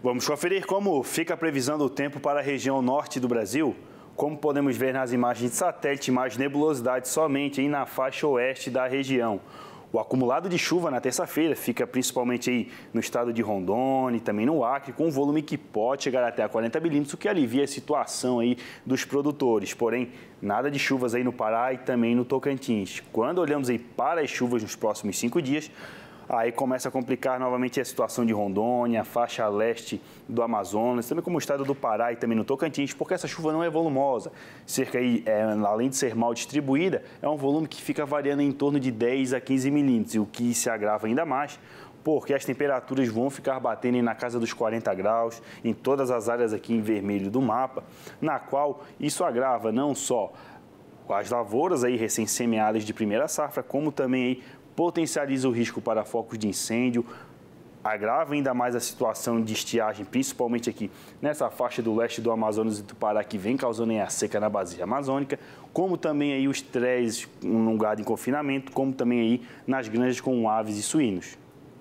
Vamos conferir como fica a previsão do tempo para a região norte do Brasil. Como podemos ver nas imagens de satélite, mais nebulosidade somente aí na faixa oeste da região. O acumulado de chuva na terça-feira fica principalmente aí no estado de Rondônia e também no Acre, com um volume que pode chegar até a 40 milímetros, o que alivia a situação aí dos produtores. Porém, nada de chuvas aí no Pará e também no Tocantins. Quando olhamos aí para as chuvas nos próximos cinco dias, Aí começa a complicar novamente a situação de Rondônia, faixa leste do Amazonas, também como o estado do Pará e também no Tocantins, porque essa chuva não é volumosa. Cerca aí, é, além de ser mal distribuída, é um volume que fica variando em torno de 10 a 15 milímetros, o que se agrava ainda mais porque as temperaturas vão ficar batendo na casa dos 40 graus em todas as áreas aqui em vermelho do mapa, na qual isso agrava não só as lavouras aí recém-semeadas de primeira safra, como também aí potencializa o risco para focos de incêndio, agrava ainda mais a situação de estiagem, principalmente aqui nessa faixa do leste do Amazonas e do Pará, que vem causando a seca na bacia amazônica, como também aí os estresse um gado em confinamento, como também aí nas granjas com aves e suínos.